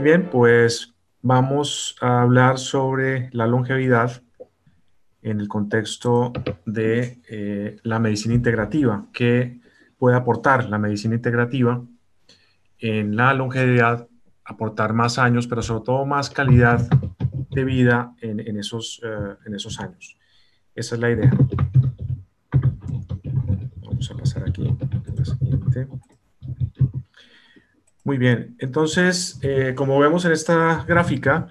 bien, pues vamos a hablar sobre la longevidad en el contexto de eh, la medicina integrativa. ¿Qué puede aportar la medicina integrativa en la longevidad? Aportar más años, pero sobre todo más calidad de vida en, esos, eh, en esos años. Esa es la idea. Vamos a pasar aquí a la siguiente. Muy bien, entonces, eh, como vemos en esta gráfica,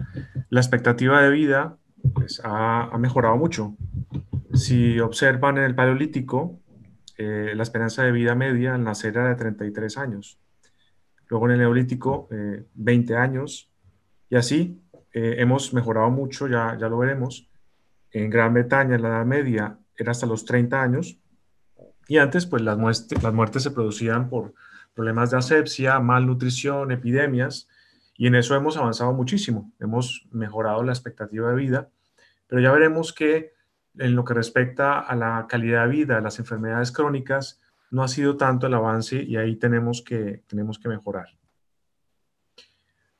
la expectativa de vida pues, ha, mejorado mucho. Si observan en el Paleolítico, eh, la esperanza de vida media la la era de 33 años. Luego en el Neolítico, 20 eh, años. Y así hemos mejorado mucho, ya, ya lo veremos. En Gran Bretaña, la Edad Media, era hasta los 30 años. Y antes, pues las, las muertes se producían por problemas de asepsia, malnutrición, epidemias, y en eso hemos avanzado muchísimo, hemos mejorado la expectativa de vida, pero ya veremos que en lo que respecta a la calidad de vida, las enfermedades crónicas, no ha sido tanto el avance y ahí tenemos que, tenemos que mejorar.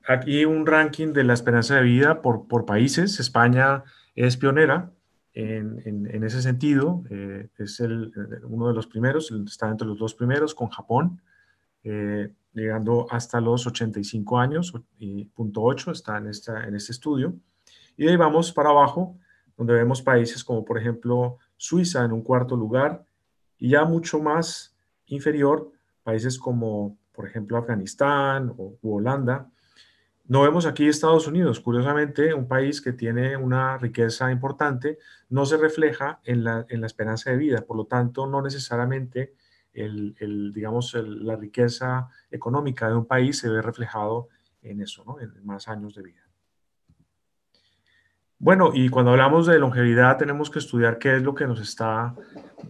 Aquí un ranking de la esperanza de vida por, por países. España es pionera en, en, ese sentido, eh, es el, uno de los primeros, está entre los dos primeros con Japón. Eh, llegando hasta los 85 años, y punto 8 está en, este estudio. Y de ahí vamos para abajo, donde vemos países como por ejemplo Suiza en un cuarto lugar, y ya mucho más inferior, países como por ejemplo Afganistán o Holanda. No vemos aquí Estados Unidos, curiosamente, un país que tiene una riqueza importante, no se refleja en la, en la esperanza de vida, por lo tanto, no necesariamente el, digamos, la riqueza económica de un país se ve reflejado en eso, ¿no? en más años de vida. Bueno, y cuando hablamos de longevidad tenemos que estudiar qué es lo que nos está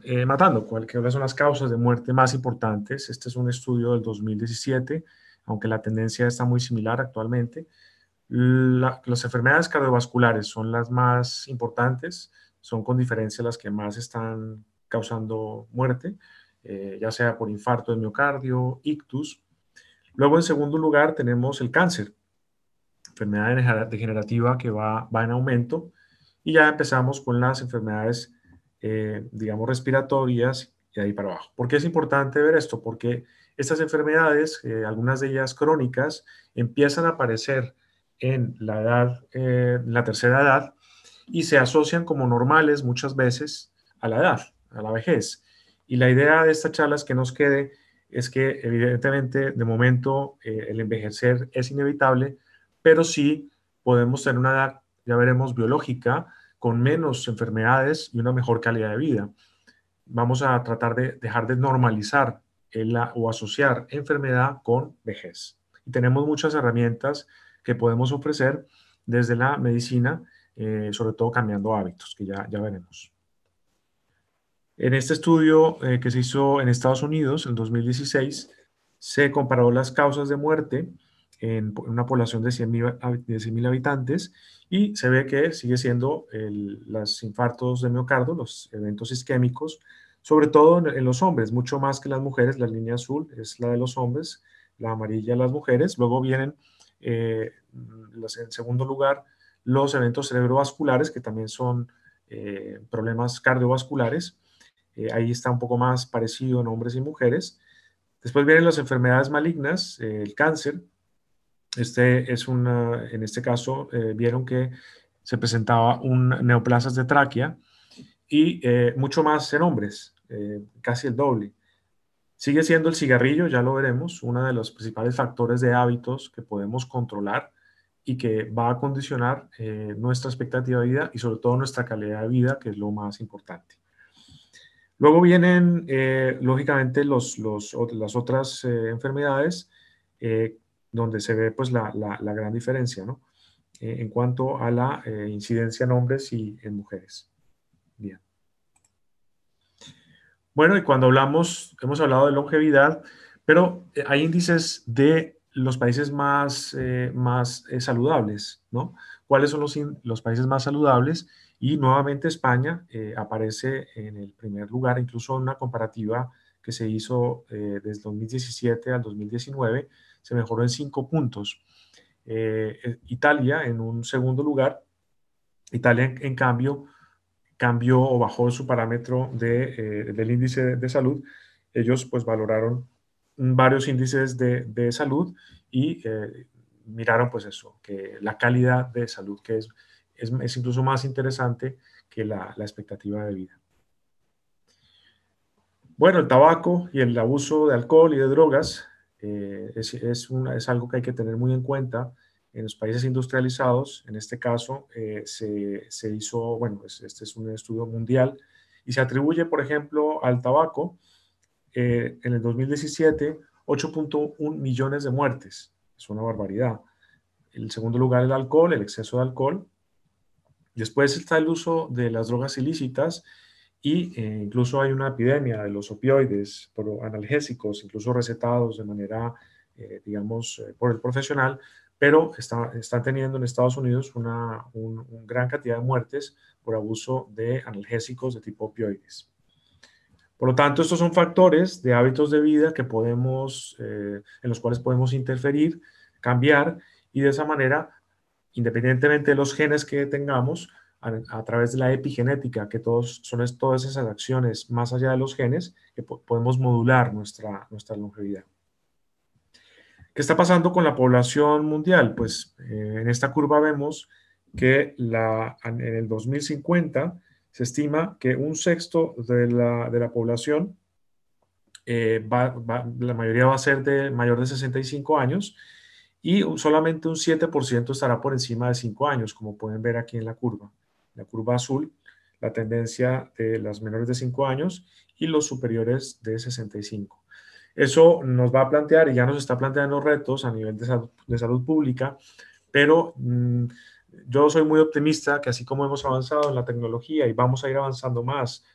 eh, matando, cuáles son las causas de muerte más importantes. Este es un estudio del 2017, aunque la tendencia está muy similar actualmente. las enfermedades cardiovasculares son las más importantes, son con diferencia las que más están causando muerte. Eh, ya sea por infarto de miocardio, ictus. Luego, en segundo lugar, tenemos el cáncer, enfermedad degenerativa que va, en aumento. Y ya empezamos con las enfermedades, eh, digamos, respiratorias y de ahí para abajo. ¿Por qué es importante ver esto? Porque estas enfermedades, eh, algunas de ellas crónicas, empiezan a aparecer en la edad, la tercera edad, y se asocian como normales muchas veces a la edad, a la vejez. Y la idea de charla charlas que nos quede es que evidentemente de momento eh, el envejecer es inevitable, pero sí podemos tener una edad, ya veremos, biológica, con menos enfermedades y una mejor calidad de vida. Vamos a tratar de dejar de normalizar la o asociar enfermedad con vejez. Y tenemos muchas herramientas que podemos ofrecer desde la medicina, eh, sobre todo cambiando hábitos, que ya, ya veremos. En este estudio eh, que se hizo en Estados Unidos en 2016, se comparó las causas de muerte en una población de 100.000 habitantes y se ve que sigue siendo los infartos de miocardio, los eventos isquémicos, sobre todo en, los hombres, mucho más que las mujeres. La línea azul es la de los hombres, la amarilla las mujeres. Luego vienen, eh, en segundo lugar, los eventos cerebrovasculares, que también son eh, problemas cardiovasculares. Eh, ahí está un poco más parecido en hombres y mujeres. Después vienen las enfermedades malignas, eh, el cáncer. Este es una, en este caso eh, vieron que se presentaba un neoplasas de tráquea y mucho más en hombres, casi el doble. Sigue siendo el cigarrillo, ya lo veremos, uno de los principales factores de hábitos que podemos controlar y que va a condicionar nuestra expectativa de vida y sobre todo nuestra calidad de vida, que es lo más importante. Luego vienen, eh, lógicamente, las otras eh, enfermedades eh, donde se ve pues, la, gran diferencia ¿no? en cuanto a la incidencia en hombres y en mujeres. Bien. Bueno, y cuando hablamos, hemos hablado de longevidad, pero hay índices de los países más, más saludables, ¿no? ¿Cuáles son los países más saludables? Y nuevamente España eh, aparece en el primer lugar, incluso en una comparativa que se hizo eh, desde 2017 al 2019, se mejoró en cinco puntos. Eh, Italia en un segundo lugar. Italia, en, cambio, cambió o bajó su parámetro del índice de, salud. Ellos pues valoraron varios índices de, de salud y miraron pues eso, que la calidad de salud que es es, incluso más interesante que la, expectativa de vida. Bueno, el tabaco y el abuso de alcohol y de drogas eh, es, es, algo que hay que tener muy en cuenta en los países industrializados. En este caso, eh, se, hizo, bueno, pues, este es un estudio mundial y se atribuye, por ejemplo, al tabaco eh, en el 2017 8.1 millones de muertes. Es una barbaridad. En segundo lugar, el alcohol, el exceso de alcohol, Después está el uso de las drogas ilícitas y eh, incluso hay una epidemia de los opioides por analgésicos, incluso recetados de manera, eh, digamos, eh, por el profesional, pero están teniendo en Estados Unidos una gran cantidad de muertes por abuso de analgésicos de tipo opioides. Por lo tanto, estos son factores de hábitos de vida que podemos, en los cuales podemos interferir, cambiar y de esa manera independientemente de los genes que tengamos, a, través de la epigenética, que todos, son todas esas acciones más allá de los genes, que podemos modular nuestra, nuestra longevidad. ¿Qué está pasando con la población mundial? Pues eh, en esta curva vemos que en el 2050 se estima que un sexto de la, población, eh, la mayoría va a ser de mayor de 65 años, y solamente un 7% estará por encima de 5 años, como pueden ver aquí en la curva. La curva azul, la tendencia de las menores de 5 años y los superiores de 65. Eso nos va a plantear y ya nos está planteando retos a nivel de salud, pública, pero mm, yo soy muy optimista que así como hemos avanzado en la tecnología y vamos a ir avanzando más,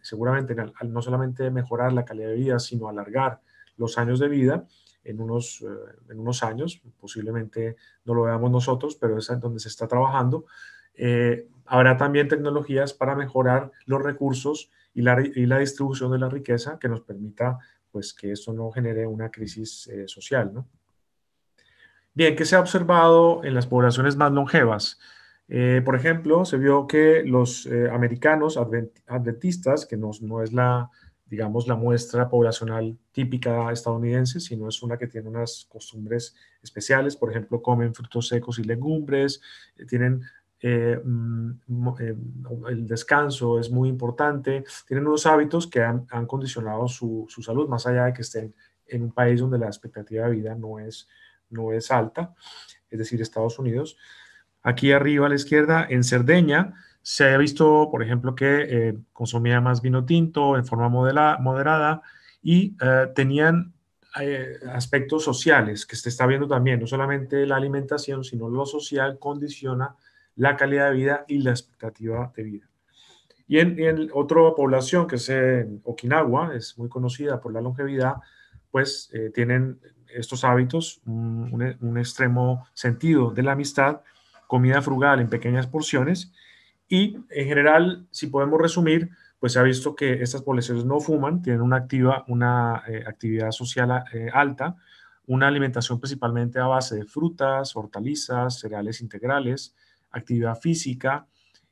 seguramente no solamente mejorar la calidad de vida, sino alargar los años de vida, en unos, eh, en unos años, posiblemente no lo veamos nosotros, pero es donde se está trabajando. Eh, habrá también tecnologías para mejorar los recursos y la, y la, distribución de la riqueza que nos permita pues, que eso no genere una crisis eh, social. Bien, ¿qué se ha observado en las poblaciones más longevas? por ejemplo, se vio que los americanos adventistas, que no, no es la, digamos, la muestra poblacional típica estadounidense, si no es una que tiene unas costumbres especiales, por ejemplo, comen frutos secos y legumbres, eh, tienen eh, mm, eh, el descanso es muy importante, tienen unos hábitos que han, condicionado su, salud, más allá de que estén en un país donde la expectativa de vida no es, no es alta, es decir, Estados Unidos. Aquí arriba a la izquierda, en Cerdeña, se ha visto, por ejemplo, que eh, consumía más vino tinto en forma moderada y eh, tenían eh, aspectos sociales que se está viendo también. No solamente la alimentación, sino lo social condiciona la calidad de vida y la expectativa de vida. Y en, otra población que es Okinawa, es muy conocida por la longevidad, pues tienen estos hábitos, un extremo sentido de la amistad, comida frugal en pequeñas porciones y en general, si podemos resumir, pues se ha visto que estas poblaciones no fuman, tienen una, activa, una eh, actividad social eh, alta, una alimentación principalmente a base de frutas, hortalizas, cereales integrales, actividad física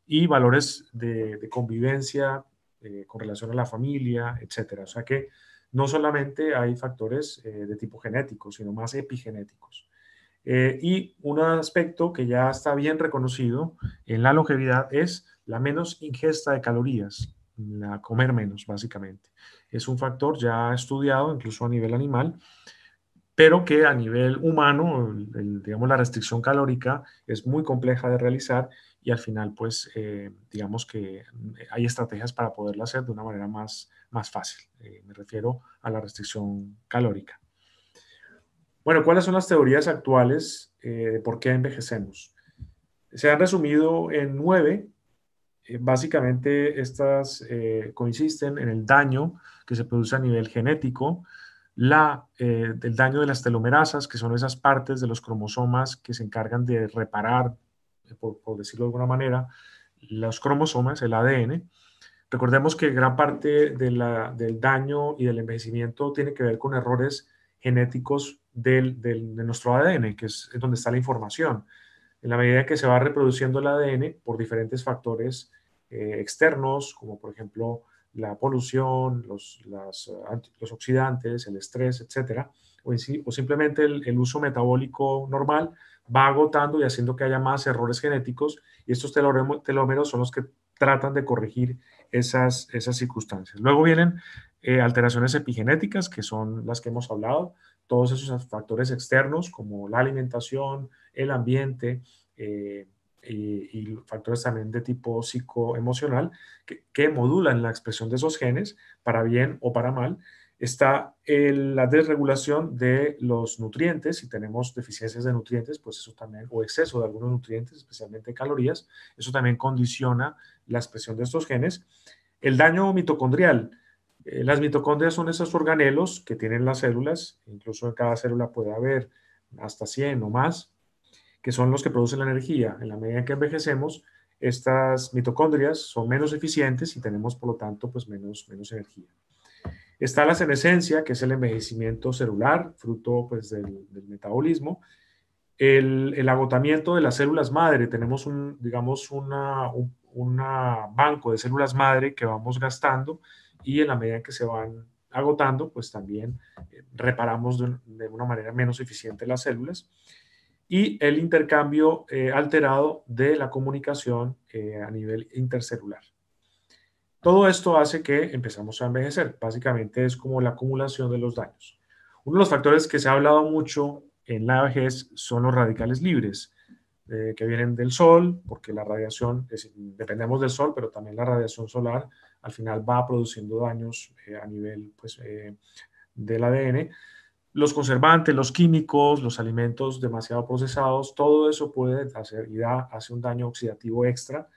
y valores de, convivencia eh, con relación a la familia, etc. O sea que no solamente hay factores de tipo genético, sino más epigenéticos. Eh, y un aspecto que ya está bien reconocido en la longevidad es la menos ingesta de calorías, la comer menos, básicamente. Es un factor ya estudiado incluso a nivel animal, pero que a nivel humano, digamos, la restricción calórica es muy compleja de realizar y al final, pues, eh, digamos que hay estrategias para poderla hacer de una manera más, más fácil. Eh, me refiero a la restricción calórica. Bueno, ¿cuáles son las teorías actuales eh, de por qué envejecemos? Se han resumido en nueve. Eh, básicamente estas eh, consisten en el daño que se produce a nivel genético, la, eh, el daño de las telomerasas, que son esas partes de los cromosomas que se encargan de reparar, por, decirlo de alguna manera, los cromosomas, el ADN. Recordemos que gran parte del daño y del envejecimiento tiene que ver con errores genéticos del, de nuestro ADN, que es donde está la información. En la medida que se va reproduciendo el ADN por diferentes factores eh, externos, como por ejemplo la polución, los, eh, los oxidantes, el estrés, etcétera, o, simplemente el, el, uso metabólico normal, va agotando y haciendo que haya más errores genéticos, y estos telómeros son los que tratan de corregir esas, circunstancias. Luego vienen eh, alteraciones epigenéticas, que son las que hemos hablado, todos esos factores externos como la alimentación, el ambiente eh, y, factores también de tipo psicoemocional que modulan la expresión de esos genes para bien o para mal Está la desregulación de los nutrientes, si tenemos deficiencias de nutrientes, pues eso también, o exceso de algunos nutrientes, especialmente calorías, eso también condiciona la expresión de estos genes. El daño mitocondrial, eh, las mitocondrias son esos organelos que tienen las células, incluso en cada célula puede haber hasta 100 o más, que son los que producen la energía. En la medida en que envejecemos, estas mitocondrias son menos eficientes y tenemos, por lo tanto, pues menos, menos energía. Está la senescencia, que es el envejecimiento celular, fruto pues, del, metabolismo. El, agotamiento de las células madre, tenemos un, digamos, una, un banco de células madre que vamos gastando y en la medida que se van agotando, pues también eh, reparamos de, una manera menos eficiente las células. Y el intercambio eh, alterado de la comunicación eh, a nivel intercelular. Todo esto hace que empezamos a envejecer. Básicamente es como la acumulación de los daños. Uno de los factores que se ha hablado mucho en la vejez son los radicales libres, eh, que vienen del sol, porque la radiación, dependemos del sol, pero también la radiación solar al final va produciendo daños eh, a nivel pues, eh, del ADN. Los conservantes, los químicos, los alimentos demasiado procesados, todo eso puede hacer y da, hace un daño oxidativo extra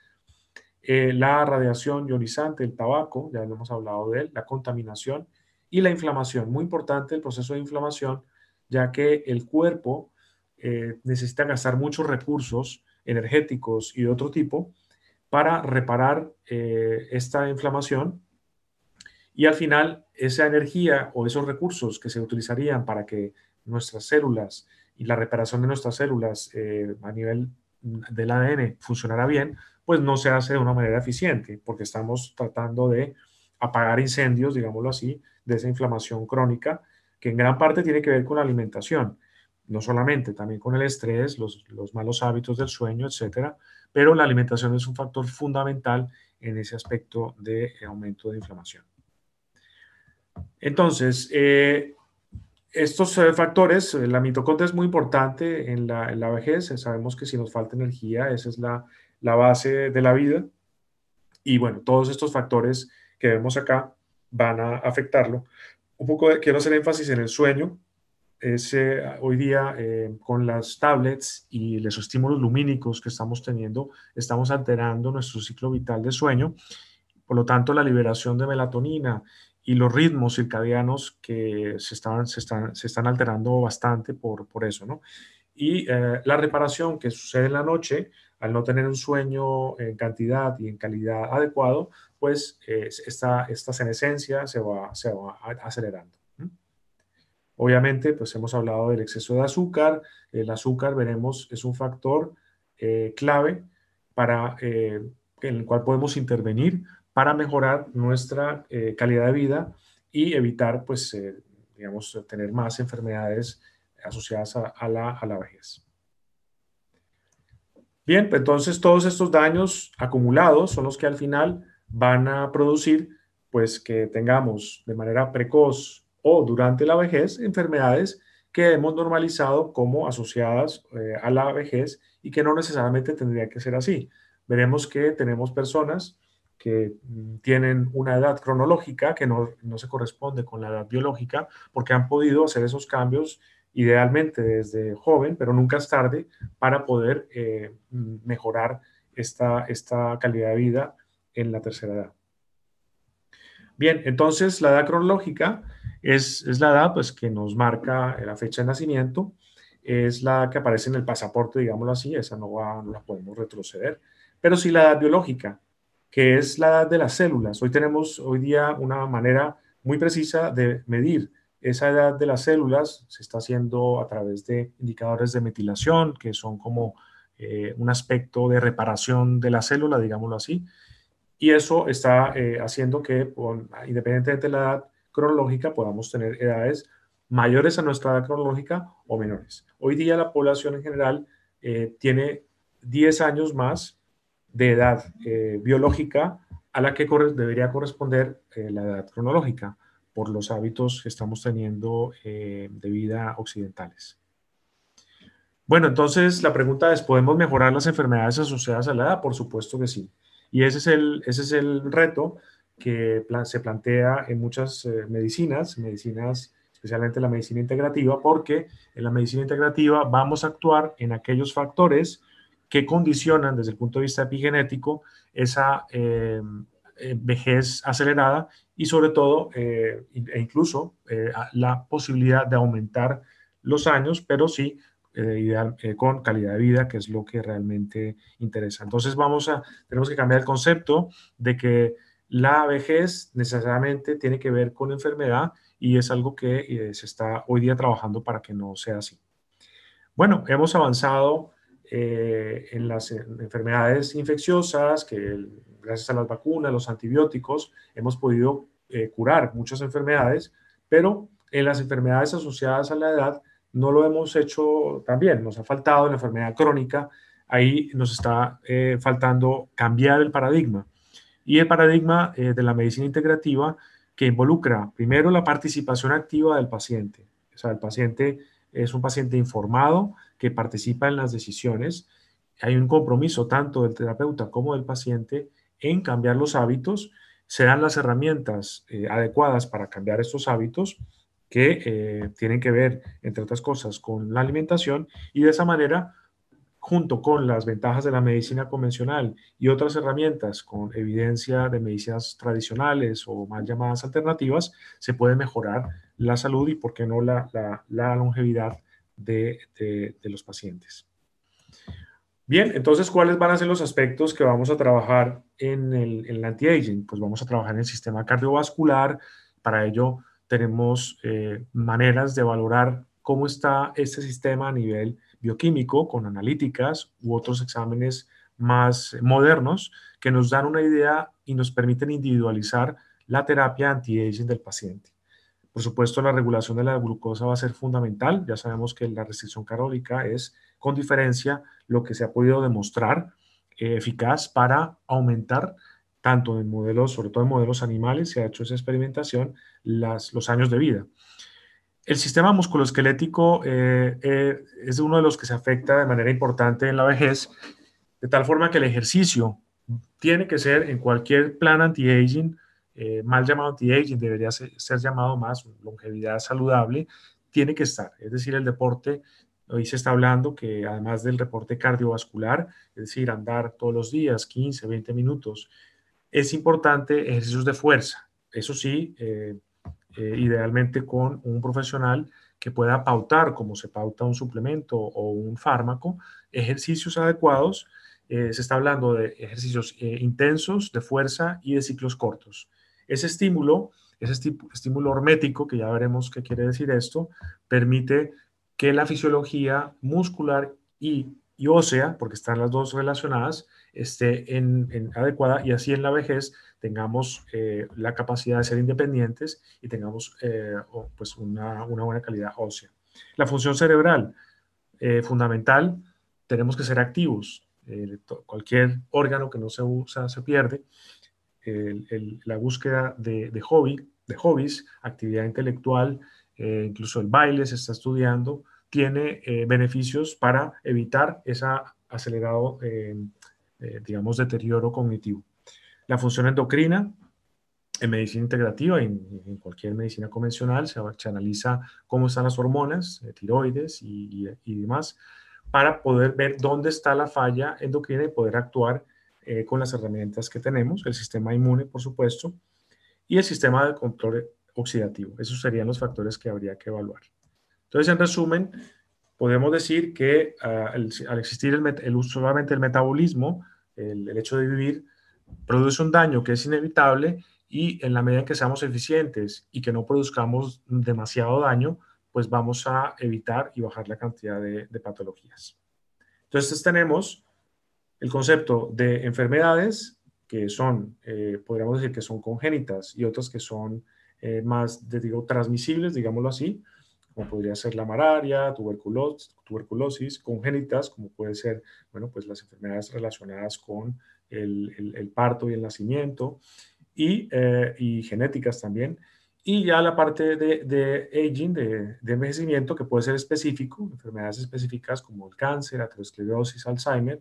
eh, la radiación ionizante, el tabaco, ya hemos hablado de él, la contaminación y la inflamación. Muy importante el proceso de inflamación, ya que el cuerpo eh, necesita gastar muchos recursos energéticos y de otro tipo para reparar eh, esta inflamación y al final esa energía o esos recursos que se utilizarían para que nuestras células y la reparación de nuestras células a nivel mm, del ADN funcionara bien, pues no se hace de una manera eficiente, porque estamos tratando de apagar incendios, digámoslo así, de esa inflamación crónica, que en gran parte tiene que ver con la alimentación, no solamente, también con el estrés, los, malos hábitos del sueño, etcétera, pero la alimentación es un factor fundamental en ese aspecto de aumento de inflamación. Entonces, eh, estos eh, factores, eh, la mitocondria es muy importante en la, en la, vejez, sabemos que si nos falta energía, esa es la, la base de la vida. Y bueno, todos estos factores que vemos acá van a afectarlo. Un poco quiero hacer énfasis en el sueño. Eh, hoy día eh, con las tablets y los estímulos lumínicos que estamos teniendo, estamos alterando nuestro ciclo vital de sueño. Por lo tanto, la liberación de melatonina y los ritmos circadianos que se están, se están, alterando bastante por, eso, ¿no? Y eh, la reparación que sucede en la noche al no tener un sueño en cantidad y en calidad adecuado, pues eh, esta, esta senescencia se va, va acelerando. Obviamente, pues hemos hablado del exceso de azúcar. El azúcar, veremos, es un factor eh, clave para, eh, en el cual podemos intervenir para mejorar nuestra calidad de vida y evitar, pues, digamos, tener más enfermedades asociadas la, a la vejez. Bien, pues, entonces todos estos daños acumulados son los que al final van a producir pues que tengamos de manera precoz o durante la vejez enfermedades que hemos normalizado como asociadas eh, a la vejez y que no necesariamente tendría que ser así. Veremos que tenemos personas que mm, tienen una edad cronológica que no, no se corresponde con la edad biológica porque han podido hacer esos cambios idealmente desde joven, pero nunca es tarde para poder eh, mejorar esta, esta calidad de vida en la tercera edad. Bien, entonces la edad cronológica es, la edad pues, que nos marca la fecha de nacimiento, es la que aparece en el pasaporte, digámoslo así, esa no, va, no la podemos retroceder, pero sí la edad biológica, que es la edad de las células. Hoy tenemos hoy día una manera muy precisa de medir esa edad de las células se está haciendo a través de indicadores de metilación, que son como eh, un aspecto de reparación de la célula, digámoslo así, y eso está eh, haciendo que, independientemente de la edad cronológica, podamos tener edades mayores a nuestra edad cronológica o menores. Hoy día la población en general eh, tiene 10 años más de edad biológica a la que debería corresponder la edad cronológica por los hábitos que estamos teniendo eh, de vida occidentales. Bueno, entonces la pregunta es, ¿podemos mejorar las enfermedades asociadas a la edad? Por supuesto que sí. Y ese es el, ese es el reto que se plantea en muchas eh, medicinas, medicinas especialmente la medicina integrativa, porque en la medicina integrativa vamos a actuar en aquellos factores que condicionan desde el punto de vista epigenético esa em, eh, vejez acelerada y sobre todo, eh, e incluso eh, la posibilidad de aumentar los años, pero sí eh, con calidad de vida, que es lo que realmente interesa. Entonces vamos a, tenemos que cambiar el concepto de que la vejez necesariamente tiene que ver con enfermedad y es algo que se está hoy día trabajando para que no sea así. Bueno, hemos avanzado eh, en las eh, enfermedades infecciosas, que gracias a las vacunas, los antibióticos, hemos podido eh, curar muchas enfermedades, pero en las enfermedades asociadas a la edad no lo hemos hecho tan bien. Nos ha faltado en la enfermedad crónica, ahí nos está faltando cambiar el paradigma. Y el paradigma de la medicina integrativa que involucra primero la participación activa del paciente. O sea, el paciente es un paciente informado, que participa en las decisiones, hay un compromiso tanto del terapeuta como del paciente en cambiar los hábitos, Serán las herramientas eh, adecuadas para cambiar estos hábitos que eh, tienen que ver, entre otras cosas, con la alimentación y de esa manera, junto con las ventajas de la medicina convencional y otras herramientas con evidencia de medicinas tradicionales o mal llamadas alternativas, se puede mejorar la salud y, por qué no, la, la longevidad de, los pacientes. Bien, entonces, ¿cuáles van a ser los aspectos que vamos a trabajar en el, anti-aging? Pues vamos a trabajar en el sistema cardiovascular. Para ello tenemos eh, maneras de valorar cómo está este sistema a nivel bioquímico con analíticas u otros exámenes más modernos que nos dan una idea y nos permiten individualizar la terapia anti-aging del paciente. Por supuesto, la regulación de la glucosa va a ser fundamental. Ya sabemos que la restricción calórica es, con diferencia, lo que se ha podido demostrar eh, eficaz para aumentar tanto en modelos, sobre todo en modelos animales, se ha hecho esa experimentación, los años de vida. El sistema musculoesquelético eh, eh, es uno de los que se afecta de manera importante en la vejez, de tal forma que el ejercicio tiene que ser en cualquier plan anti-aging eh, mal llamado anti-aging, debería ser, llamado más longevidad saludable, tiene que estar. Es decir, el deporte, hoy se está hablando que además del reporte cardiovascular, es decir, andar todos los días 15, 20 minutos, es importante ejercicios de fuerza. Eso sí, eh, eh, idealmente con un profesional que pueda pautar, como se pauta un suplemento o un fármaco, ejercicios adecuados. se está hablando de ejercicios intensos, de fuerza y de ciclos cortos. Ese estímulo, ese estímulo hormético, que ya veremos qué quiere decir esto, permite que la fisiología muscular y, ósea, porque están las dos relacionadas, esté en, adecuada y así en la vejez tengamos eh, la capacidad de ser independientes y tengamos eh, pues una, buena calidad ósea. La función cerebral, eh, fundamental, tenemos que ser activos. cualquier órgano que no se usa se pierde la búsqueda de, hobbies, actividad intelectual, eh, incluso el baile se está estudiando, tiene eh, beneficios para evitar ese acelerado, eh, digamos, deterioro cognitivo. La función endocrina, en medicina integrativa y en, cualquier medicina convencional, se, analiza cómo están las hormonas, tiroides y demás, para poder ver dónde está la falla endocrina y poder actuar eh, con las herramientas que tenemos, el sistema inmune, por supuesto, y el sistema de control oxidativo. Esos serían los factores que habría que evaluar. Entonces, en resumen, podemos decir que ah, al, existir el, el, solamente el metabolismo, el, hecho de vivir, produce un daño que es inevitable y en la medida en que seamos eficientes y que no produzcamos demasiado daño, pues vamos a evitar y bajar la cantidad de, de patologías. Entonces tenemos el concepto de enfermedades que son, eh, podríamos decir que son congénitas y otras que son eh, más, digo, transmisibles, digámoslo así, como podría ser la malaria, tuberculosis, tuberculosis congénitas, como puede ser, bueno, pues las enfermedades relacionadas con el, parto y el nacimiento, eh, y, genéticas también. Y ya la parte de, aging, de, envejecimiento, que puede ser específico, enfermedades específicas como el cáncer, aterosclerosis, Alzheimer,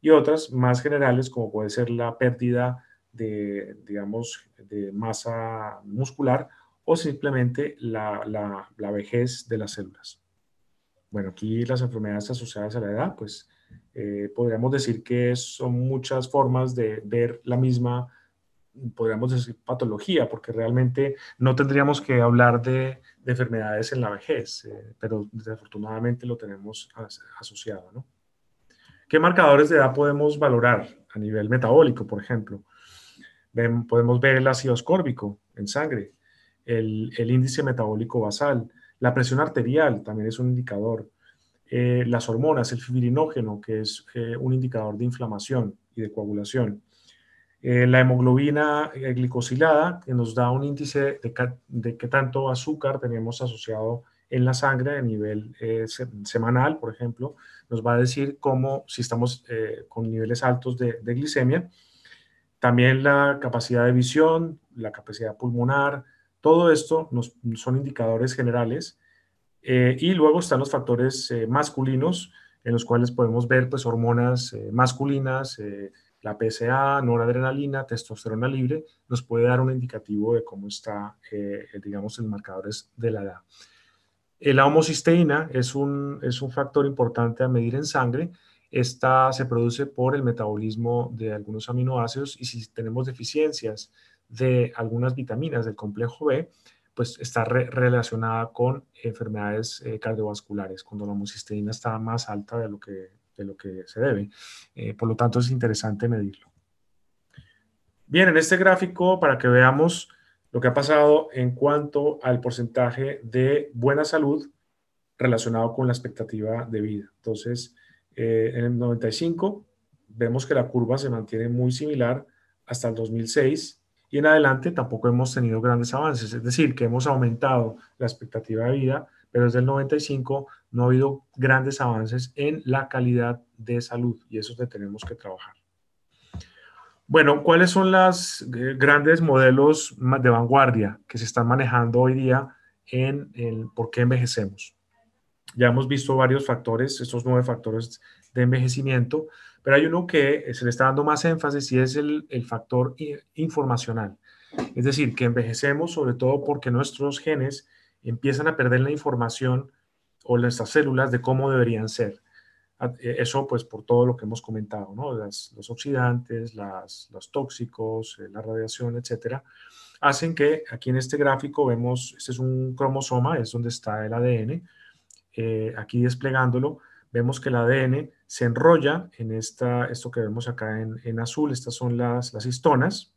y otras más generales como puede ser la pérdida de, digamos, de masa muscular o simplemente la, la, vejez de las células. Bueno, aquí las enfermedades asociadas a la edad, pues eh, podríamos decir que son muchas formas de ver la misma, podríamos decir, patología, porque realmente no tendríamos que hablar de, enfermedades en la vejez, eh, pero desafortunadamente lo tenemos asociado, ¿no? ¿Qué marcadores de edad podemos valorar a nivel metabólico, por ejemplo? podemos ver el ácido ascórbico en sangre, el, índice metabólico basal, la presión arterial también es un indicador, eh, las hormonas, el fibrinógeno, que es eh, un indicador de inflamación y de coagulación. Eh, la hemoglobina glicosilada, que nos da un índice de, qué tanto azúcar tenemos asociado a en la sangre a nivel eh, semanal, por ejemplo, nos va a decir cómo, si estamos eh, con niveles altos de, glicemia, también la capacidad de visión, la capacidad pulmonar, todo esto nos, son indicadores generales. Eh, y luego están los factores masculinos, en los cuales podemos ver pues, hormonas masculinas, la PSA, noradrenalina, testosterona libre, nos puede dar un indicativo de cómo está, digamos, en marcadores de la edad. Eh, la homocisteína es un, es un factor importante a medir en sangre. Esta se produce por el metabolismo de algunos aminoácidos y si tenemos deficiencias de algunas vitaminas del complejo B, pues está relacionada con enfermedades eh, cardiovasculares, cuando la homocisteína está más alta de lo que, lo que se debe. Eh, por lo tanto, es interesante medirlo. Bien, en este gráfico, para que veamos lo que ha pasado en cuanto al porcentaje de buena salud relacionado con la expectativa de vida. Entonces, eh, en el 95 vemos que la curva se mantiene muy similar hasta el 2006 y en adelante tampoco hemos tenido grandes avances, es decir, que hemos aumentado la expectativa de vida, pero desde el 95 no ha habido grandes avances en la calidad de salud y eso es lo que tenemos que trabajar. Bueno, ¿cuáles son los eh, grandes modelos de vanguardia que se están manejando hoy día en el por qué envejecemos? Ya hemos visto varios factores, estos nueve factores de envejecimiento, pero hay uno que eh, se le está dando más énfasis y es el, factor informacional. Es decir, que envejecemos sobre todo porque nuestros genes empiezan a perder la información o nuestras células de cómo deberían ser. Ah, e, eso pues por todo lo que hemos comentado, ¿no? los oxidantes, los tóxicos, eh, la radiación, etcétera, hacen que aquí en este gráfico vemos, este es un cromosoma, es donde está el ADN, eh, aquí desplegándolo, vemos que el ADN se enrolla en esta, esto que vemos acá en, azul, estas son las, histonas,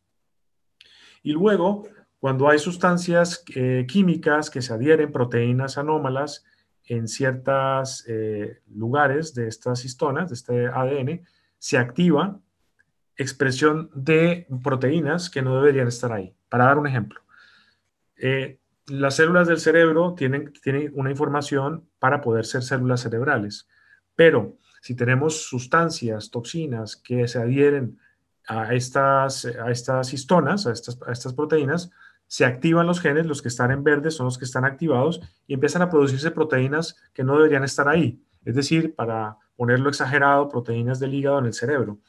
y luego cuando hay sustancias eh, químicas que se adhieren, proteínas anómalas, en ciertos eh, lugares de estas histonas, de este ADN, se activa expresión de proteínas que no deberían estar ahí. Para dar un ejemplo, eh, las células del cerebro tienen, tienen una información para poder ser células cerebrales, pero si tenemos sustancias, toxinas que se adhieren a estas, a estas histonas, a estas proteínas, se activan los genes, los que están en verde son los que están activados y empiezan a producirse proteínas que no deberían estar ahí. Es decir, para ponerlo exagerado, proteínas del hígado en el cerebro.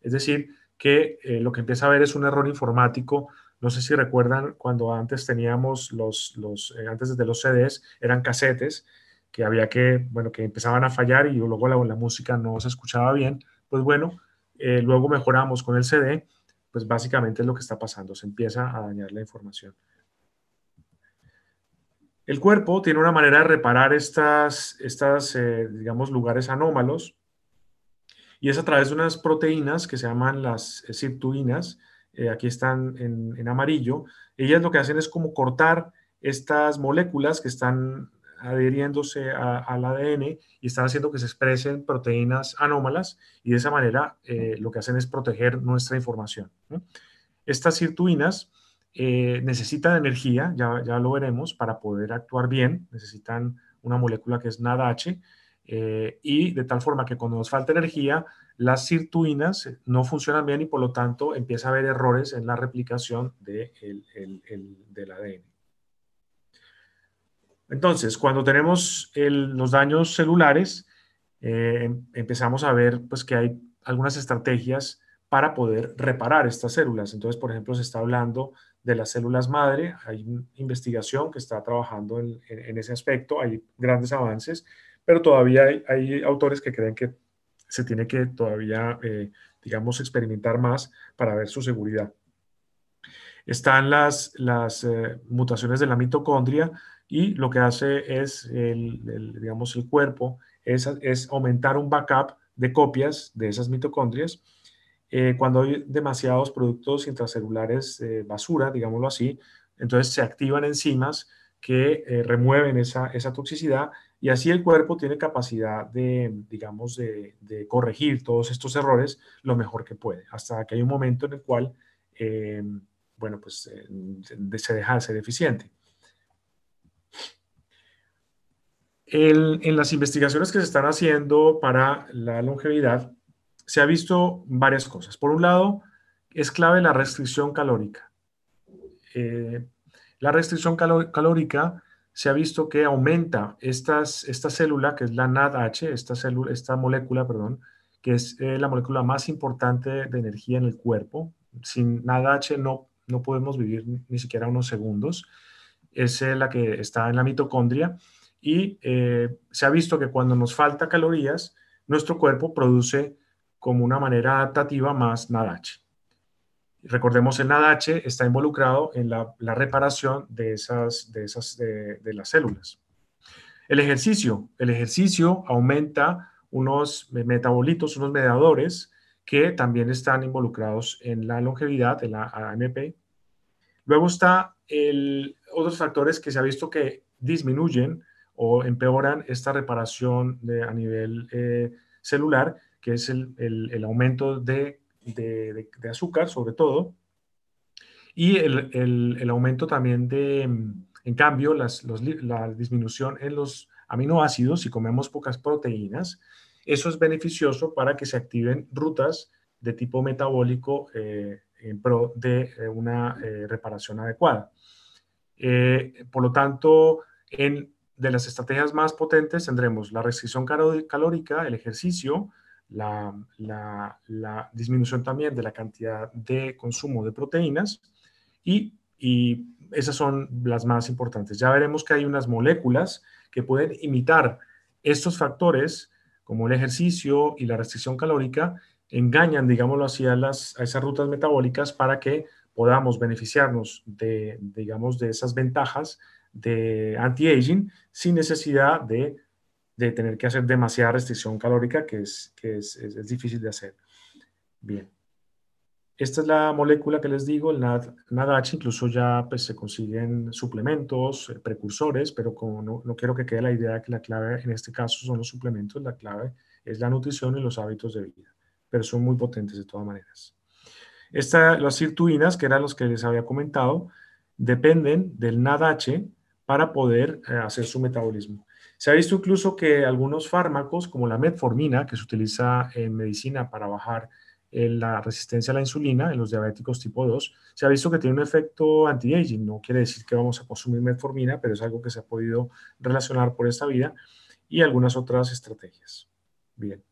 Es decir, que eh, lo que empieza a ver es un error informático. No sé si recuerdan cuando antes teníamos los, los eh, antes de los CDs, eran casetes que había que, bueno, que empezaban a fallar y luego la, música no se escuchaba bien. Pues bueno, eh, luego mejoramos con el CD pues básicamente es lo que está pasando, se empieza a dañar la información. El cuerpo tiene una manera de reparar estas, estas eh, digamos, lugares anómalos y es a través de unas proteínas que se llaman las sirtuinas, eh, eh, aquí están en, en, amarillo, ellas lo que hacen es como cortar estas moléculas que están adhiriéndose al ADN y están haciendo que se expresen proteínas anómalas y de esa manera eh, lo que hacen es proteger nuestra información. Estas sirtuinas eh, necesitan energía, ya, lo veremos, para poder actuar bien, necesitan una molécula que es NADH eh, y de tal forma que cuando nos falta energía, las sirtuinas no funcionan bien y por lo tanto empieza a haber errores en la replicación del ADN. Entonces, cuando tenemos los daños celulares, eh, em, empezamos a ver pues, que hay algunas estrategias para poder reparar estas células. Entonces, por ejemplo, se está hablando de las células madre, hay investigación que está trabajando en, ese aspecto, hay grandes avances, pero todavía hay, autores que creen que se tiene que todavía, eh, digamos, experimentar más para ver su seguridad. Están las, eh, mutaciones de la mitocondria, y lo que hace es, el, digamos, el cuerpo es, aumentar un backup de copias de esas mitocondrias. Eh, cuando hay demasiados productos intracelulares eh, basura, digámoslo así, entonces se activan enzimas que eh, remueven esa, toxicidad y así el cuerpo tiene capacidad de, digamos, de, corregir todos estos errores lo mejor que puede, hasta que hay un momento en el cual, bueno, pues se deja de ser eficiente. en las investigaciones que se están haciendo para la longevidad, se ha visto varias cosas. Por un lado, es clave la restricción calórica. Eh, la restricción calórica se ha visto que aumenta esta célula, que es la NADH, esta, célula, esta molécula, perdón, que es eh, la molécula más importante de energía en el cuerpo. Sin NADH no, no podemos vivir ni siquiera unos segundos. Es eh, la que está en la mitocondria y eh, se ha visto que cuando nos falta calorías, nuestro cuerpo produce como una manera adaptativa más NADH. Recordemos, el NADH está involucrado en la, reparación de, esas, de, esas, de, las células. El ejercicio. El ejercicio aumenta unos metabolitos, unos mediadores que también están involucrados en la longevidad, en la AMP. Luego está el, otros factores que se ha visto que disminuyen o empeoran esta reparación de, a nivel eh, celular, que es el, el, aumento de, de, azúcar, sobre todo, y el, el aumento también de, mm, en cambio, las, los, la disminución en los aminoácidos, si comemos pocas proteínas, eso es beneficioso para que se activen rutas de tipo metabólico eh, en pro de eh, una reparación adecuada. por lo tanto, en de las estrategias más potentes tendremos la restricción calórica, el ejercicio, la, disminución también de la cantidad de consumo de proteínas y, y, esas son las más importantes. Ya veremos que hay unas moléculas que pueden imitar estos factores como el ejercicio y la restricción calórica, engañan, digámoslo así, a, las, esas rutas metabólicas para que podamos beneficiarnos de, digamos, de esas ventajas de anti-aging sin necesidad de, tener que hacer demasiada restricción calórica, que, es, que es, difícil de hacer. Bien. Esta es la molécula que les digo, el NADH, incluso ya pues, se consiguen suplementos, eh, precursores, pero como no, quiero que quede la idea de que la clave en este caso son los suplementos, la clave es la nutrición y los hábitos de vida, pero son muy potentes de todas maneras. Esta, las sirtuinas, que eran los que les había comentado, dependen del NADH, para poder eh, hacer su metabolismo. Se ha visto incluso que algunos fármacos, como la metformina, que se utiliza en medicina para bajar eh, la resistencia a la insulina en los diabéticos tipo 2, se ha visto que tiene un efecto anti-aging. No quiere decir que vamos a consumir metformina, pero es algo que se ha podido relacionar por esta vía y algunas otras estrategias. Bien.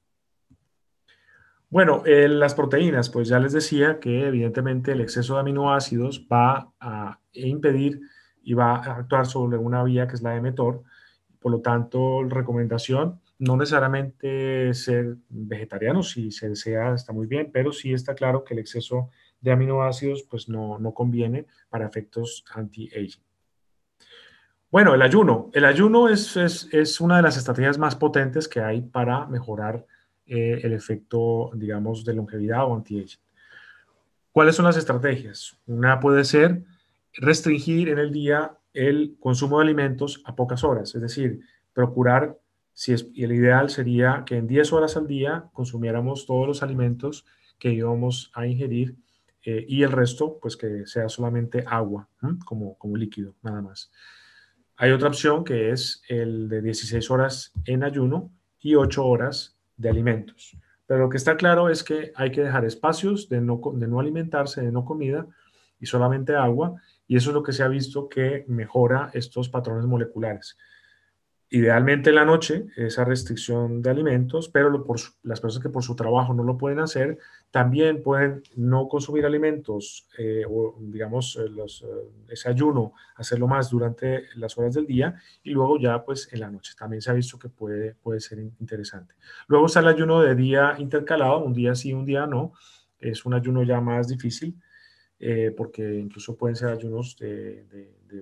Bueno, eh, las proteínas, pues ya les decía que evidentemente el exceso de aminoácidos va a impedir y va a actuar sobre una vía que es la de mTOR. Por lo tanto, recomendación, no necesariamente ser vegetariano, si se desea está muy bien, pero sí está claro que el exceso de aminoácidos pues no, conviene para efectos anti-aging. Bueno, el ayuno. El ayuno es, es, una de las estrategias más potentes que hay para mejorar eh, el efecto, digamos, de longevidad o anti-aging. ¿Cuáles son las estrategias? Una puede ser restringir en el día el consumo de alimentos a pocas horas, es decir, procurar, si es, y el ideal sería que en 10 horas al día consumiéramos todos los alimentos que íbamos a ingerir eh, y el resto, pues que sea solamente agua como, como líquido, nada más. Hay otra opción que es el de 16 horas en ayuno y 8 horas de alimentos. Pero lo que está claro es que hay que dejar espacios de no alimentarse, de no comida y solamente agua y eso es lo que se ha visto que mejora estos patrones moleculares. Idealmente en la noche, esa restricción de alimentos, pero las personas que por su trabajo no lo pueden hacer, también pueden no consumir alimentos eh, o, digamos, eh, los, eh, ese ayuno, hacerlo más durante las horas del día y luego ya, pues, en la noche. También se ha visto que puede, puede ser interesante. Luego está el ayuno de día intercalado, un día sí, un día no. Es un ayuno ya más difícil eh, porque incluso pueden ser ayunos de,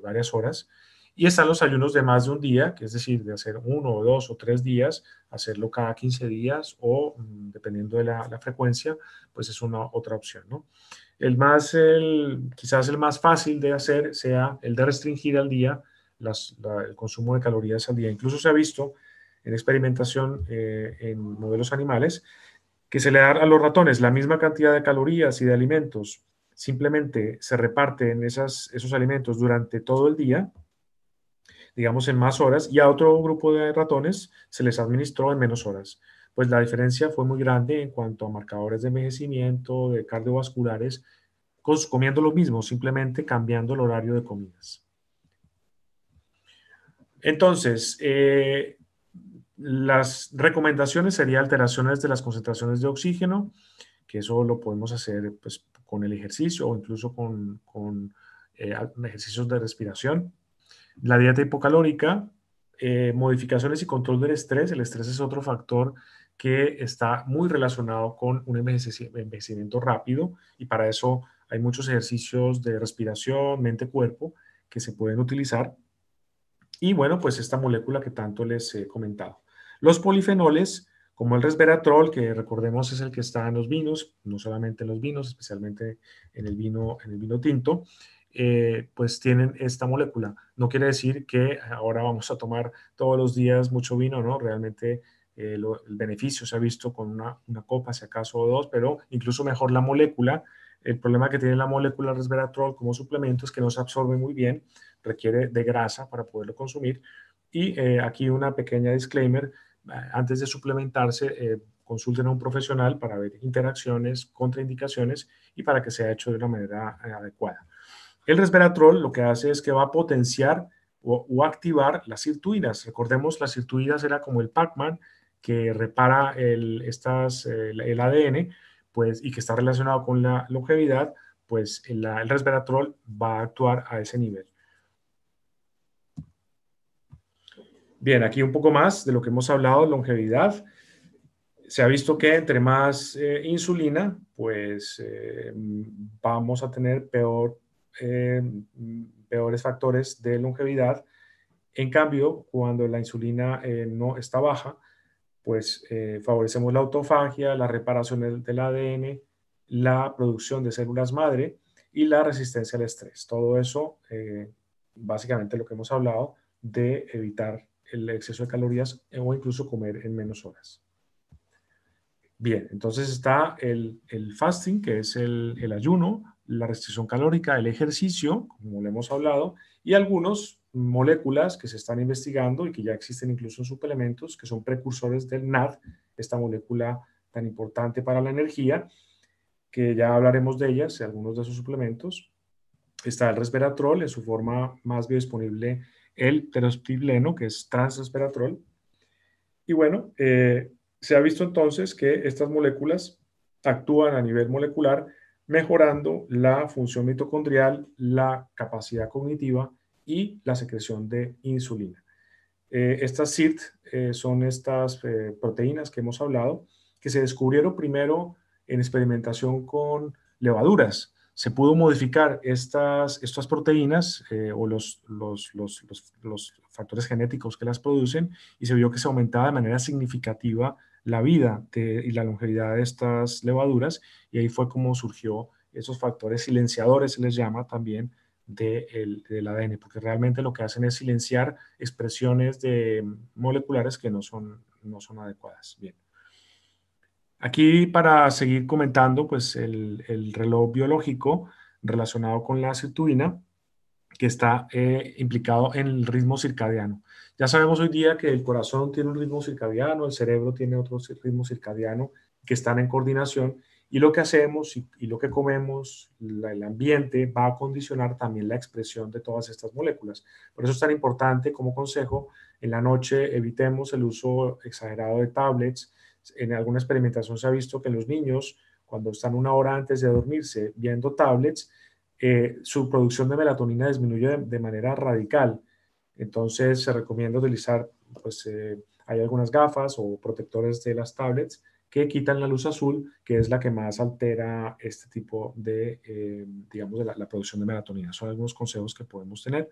varias horas. Y están los ayunos de más de un día, que es decir, de hacer uno o dos o tres días, hacerlo cada 15 días o mm, dependiendo de la, frecuencia, pues es una otra opción, ¿no? El más, quizás el más fácil de hacer sea el de restringir al día el consumo de calorías al día. Incluso se ha visto en experimentación eh, en modelos animales que se le da a los ratones la misma cantidad de calorías y de alimentos simplemente se reparten esas, esos alimentos durante todo el día, digamos en más horas, y a otro grupo de ratones se les administró en menos horas. Pues la diferencia fue muy grande en cuanto a marcadores de envejecimiento, de cardiovasculares, comiendo lo mismo, simplemente cambiando el horario de comidas. Entonces, eh, las recomendaciones serían alteraciones de las concentraciones de oxígeno, que eso lo podemos hacer pues, con el ejercicio o incluso con, eh, ejercicios de respiración. La dieta hipocalórica, eh, modificaciones y control del estrés. El estrés es otro factor que está muy relacionado con un envejecimiento rápido y para eso hay muchos ejercicios de respiración, mente-cuerpo que se pueden utilizar. Y bueno, pues esta molécula que tanto les he comentado. Los polifenoles como el resveratrol, que recordemos es el que está en los vinos, no solamente en los vinos, especialmente en el vino, en el vino tinto, eh, pues tienen esta molécula. No quiere decir que ahora vamos a tomar todos los días mucho vino, ¿no? Realmente eh, el beneficio se ha visto con una, copa, si acaso, o dos, pero incluso mejor la molécula. El problema que tiene la molécula resveratrol como suplemento es que no se absorbe muy bien, requiere de grasa para poderlo consumir. Y eh, aquí una pequeña disclaimer, antes de suplementarse, eh, consulten a un profesional para ver interacciones, contraindicaciones y para que sea hecho de una manera eh, adecuada. El resveratrol lo que hace es que va a potenciar o, activar las sirtuinas. Recordemos, las sirtuinas era como el Pac-Man que repara el, estas, eh, el, ADN pues, y que está relacionado con la longevidad, pues el resveratrol va a actuar a ese nivel. Bien, aquí un poco más de lo que hemos hablado, longevidad. Se ha visto que entre más eh, insulina, pues eh, vamos a tener peor, eh, peores factores de longevidad. En cambio, cuando la insulina no está baja, pues favorecemos la autofagia, la reparación del ADN, la producción de células madre y la resistencia al estrés. Todo eso, básicamente lo que hemos hablado de evitar el exceso de calorías o incluso comer en menos horas. Bien, entonces está el, fasting, que es el, ayuno, la restricción calórica, el ejercicio, como le hemos hablado, y algunas moléculas que se están investigando y que ya existen incluso en suplementos, que son precursores del NAD, esta molécula tan importante para la energía, que ya hablaremos de ellas, algunos de esos suplementos. Está el resveratrol en su forma más biodisponible el terostibleno, que es transesperatrol. Y bueno, eh, se ha visto entonces que estas moléculas actúan a nivel molecular mejorando la función mitocondrial, la capacidad cognitiva y la secreción de insulina. Eh, estas SIRT eh, son estas proteínas que hemos hablado, que se descubrieron primero en experimentación con levaduras se pudo modificar estas, estas proteínas eh, o los, los, factores genéticos que las producen y se vio que se aumentaba de manera significativa la vida y la longevidad de estas levaduras y ahí fue como surgió esos factores silenciadores, se les llama también, de el, del ADN, porque realmente lo que hacen es silenciar expresiones de mm, moleculares que no son, no son adecuadas. Bien. Aquí para seguir comentando, pues el, reloj biológico relacionado con la acetuina que está eh, implicado en el ritmo circadiano. Ya sabemos hoy día que el corazón tiene un ritmo circadiano, el cerebro tiene otro ritmo circadiano que están en coordinación y lo que hacemos y, lo que comemos, el ambiente va a condicionar también la expresión de todas estas moléculas. Por eso es tan importante como consejo, en la noche evitemos el uso exagerado de tablets, en alguna experimentación se ha visto que los niños, cuando están una hora antes de dormirse viendo tablets, eh, su producción de melatonina disminuye de, manera radical. Entonces se recomienda utilizar, pues eh, hay algunas gafas o protectores de las tablets que quitan la luz azul, que es la que más altera este tipo de, eh, digamos, la, producción de melatonina. Son algunos consejos que podemos tener.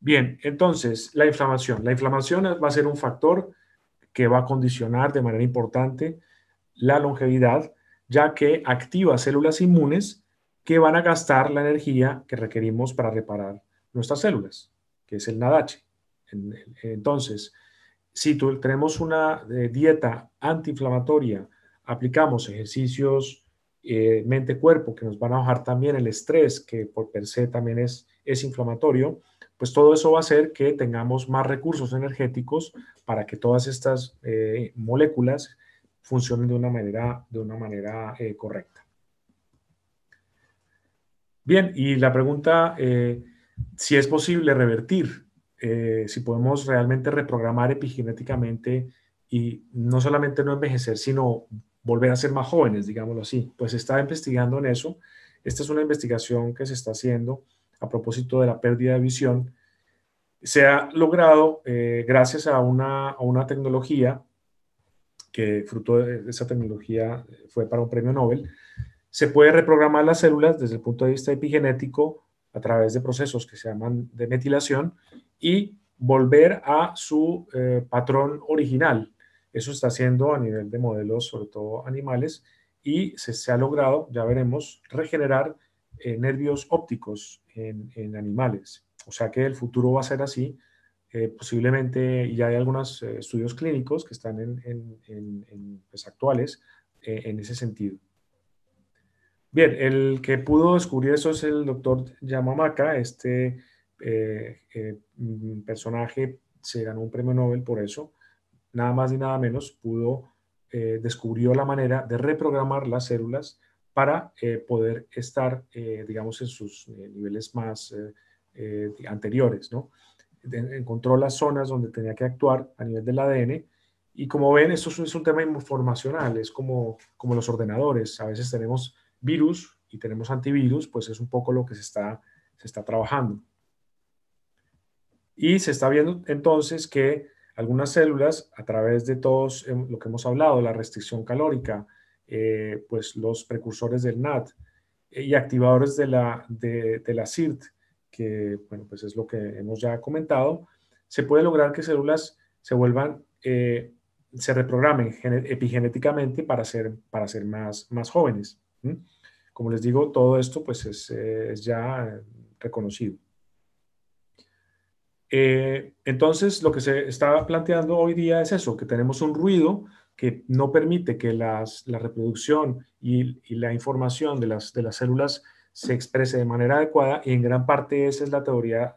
Bien, entonces, la inflamación. La inflamación va a ser un factor que va a condicionar de manera importante la longevidad, ya que activa células inmunes que van a gastar la energía que requerimos para reparar nuestras células, que es el nadache. Entonces, si tenemos una eh, dieta antiinflamatoria, aplicamos ejercicios eh, mente-cuerpo que nos van a bajar también el estrés, que por per se también es, es inflamatorio, pues todo eso va a hacer que tengamos más recursos energéticos para que todas estas eh, moléculas funcionen de una manera, de una manera eh, correcta. Bien, y la pregunta, eh, si es posible revertir, si podemos realmente reprogramar epigenéticamente y no solamente no envejecer, sino volver a ser más jóvenes, digámoslo así. Pues se está investigando en eso. Esta es una investigación que se está haciendo a propósito de la pérdida de visión, se ha logrado eh, gracias a una, tecnología que fruto de esa tecnología eh, fue para un premio Nobel, se puede reprogramar las células desde el punto de vista epigenético a través de procesos que se llaman de metilación y volver a su eh, patrón original. Eso está haciendo a nivel de modelos, sobre todo animales, y se, se ha logrado, ya veremos, regenerar nervios ópticos en, animales. O sea que el futuro va a ser así. Eh, posiblemente ya hay algunos eh, estudios clínicos que están en, pues, actuales eh, en ese sentido. Bien, el que pudo descubrir eso es el doctor Yamamaka, este mm, personaje se ganó un premio Nobel por eso, nada más ni nada menos, pudo, descubrió la manera de reprogramar las células para eh, poder estar, eh, digamos, en sus eh, niveles más anteriores, ¿no? encontró las zonas donde tenía que actuar a nivel del ADN y como ven, esto es, un tema informacional, es como, como los ordenadores, a veces tenemos virus y tenemos antivirus, pues es un poco lo que se está, se está trabajando. Y se está viendo entonces que algunas células, a través de todos em, lo que hemos hablado, la restricción calórica, eh, pues los precursores del NAT eh, y activadores de la, de, la CIRT, que bueno, pues es lo que hemos ya comentado, se puede lograr que células se vuelvan, eh, se reprogramen epigenéticamente para ser, para ser más, jóvenes. Como les digo, todo esto pues es, ya reconocido. entonces, lo que se está planteando hoy día es eso, que tenemos un ruido que no permite que la reproducción y, la información de las, de las células se exprese de manera adecuada y en gran parte esa es la teoría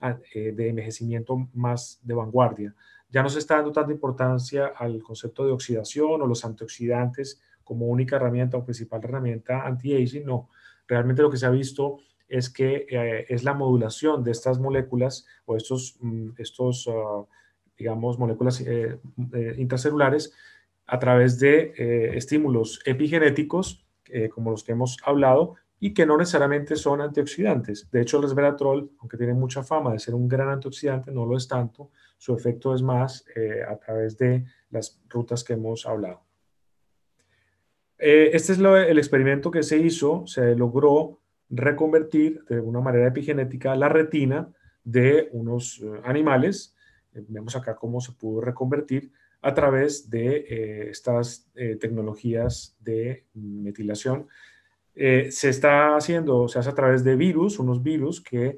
ah, eh, de, envejecimiento más de vanguardia. Ya no se está dando tanta importancia al concepto de oxidación o los antioxidantes como única herramienta o principal herramienta anti-aging, no. Realmente lo que se ha visto es que eh, es la modulación de estas moléculas o estos, mm, estos ah, digamos, moléculas eh, eh, intracelulares a través de eh, estímulos epigenéticos, como los que hemos hablado, y que no necesariamente son antioxidantes. De hecho, el resveratrol, aunque tiene mucha fama de ser un gran antioxidante, no lo es tanto. Su efecto es más a través de las rutas que hemos hablado. este es el experimento que se hizo. Se logró reconvertir de una manera epigenética la retina de unos animales eh, vemos acá cómo se pudo reconvertir a través de eh, estas eh, tecnologías de metilación. se está haciendo, se hace a través de virus, unos virus que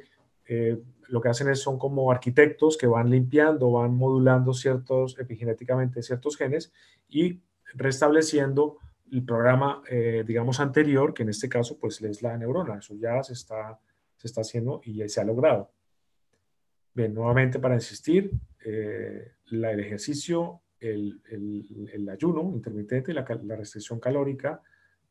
lo que hacen es son como arquitectos que van limpiando, van modulando ciertos, epigenéticamente ciertos genes y restableciendo el programa, digamos, anterior, que en este caso pues es la neurona. Eso ya se está, se está haciendo y ya se ha logrado. Bien, nuevamente para insistir, eh, el ejercicio, el, ayuno intermitente, la, la restricción calórica,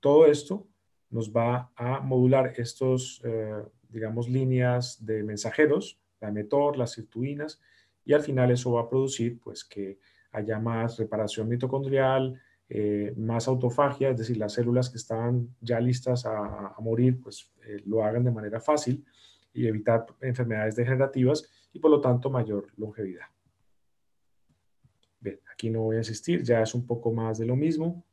todo esto nos va a modular estos, eh, digamos, líneas de mensajeros, la metor, las sirtuinas, y al final eso va a producir, pues, que haya más reparación mitocondrial, eh, más autofagia, es decir, las células que estaban ya listas a, morir, pues, lo hagan de manera fácil y evitar enfermedades degenerativas y por lo tanto mayor longevidad. Bien, aquí no voy a insistir, ya es un poco más de lo mismo.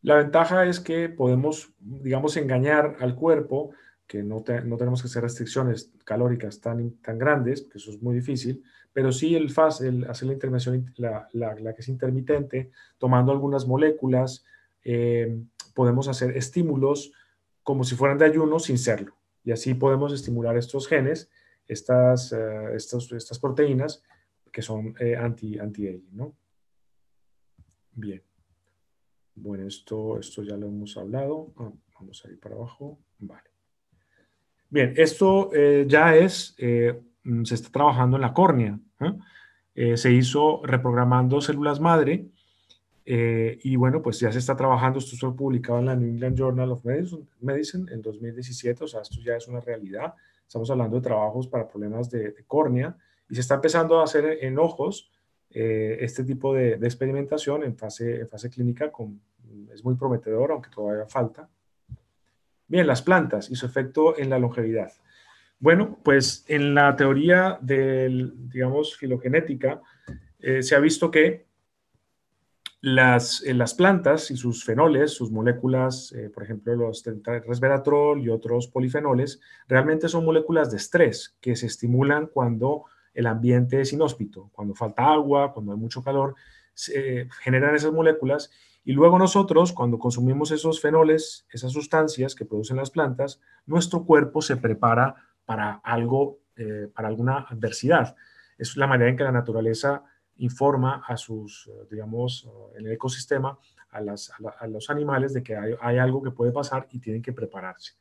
La ventaja es que podemos, digamos, engañar al cuerpo, que no, tenemos que hacer restricciones calóricas tan, tan grandes, que eso es muy difícil, pero sí el, FAS, el hacer la intervención, la, que es intermitente, tomando algunas moléculas, eh, podemos hacer estímulos como si fueran de ayuno sin serlo. Y así podemos estimular estos genes estas, eh, estas proteínas que son eh, anti, anti ¿no? Bien. Bueno, esto, esto ya lo hemos hablado. Ah, vamos a ir para abajo. Vale. Bien, esto eh, ya es, mm, se está trabajando en la córnea. se hizo reprogramando células madre y bueno, pues ya se está trabajando. Esto fue publicado en la New England Journal of Medicine en 2017, o sea, esto ya es una realidad estamos hablando de trabajos para problemas de, córnea y se está empezando a hacer en ojos eh, este tipo de, experimentación en fase, fase clínica es muy prometedor, aunque todavía falta. Bien, las plantas y su efecto en la longevidad. Bueno, pues en la teoría del, digamos, filogenética, eh, se ha visto que las, eh, las plantas y sus fenoles, sus moléculas, eh, por ejemplo, los resveratrol y otros polifenoles, realmente son moléculas de estrés que se estimulan cuando el ambiente es inhóspito, cuando falta agua, cuando hay mucho calor, se eh, generan esas moléculas y luego nosotros, cuando consumimos esos fenoles, esas sustancias que producen las plantas, nuestro cuerpo se prepara para algo, para alguna adversidad. Es la manera en que la naturaleza informa a sus, eh, digamos, eh, en el ecosistema, a, los animales de que hay, algo que puede pasar y tienen que prepararse.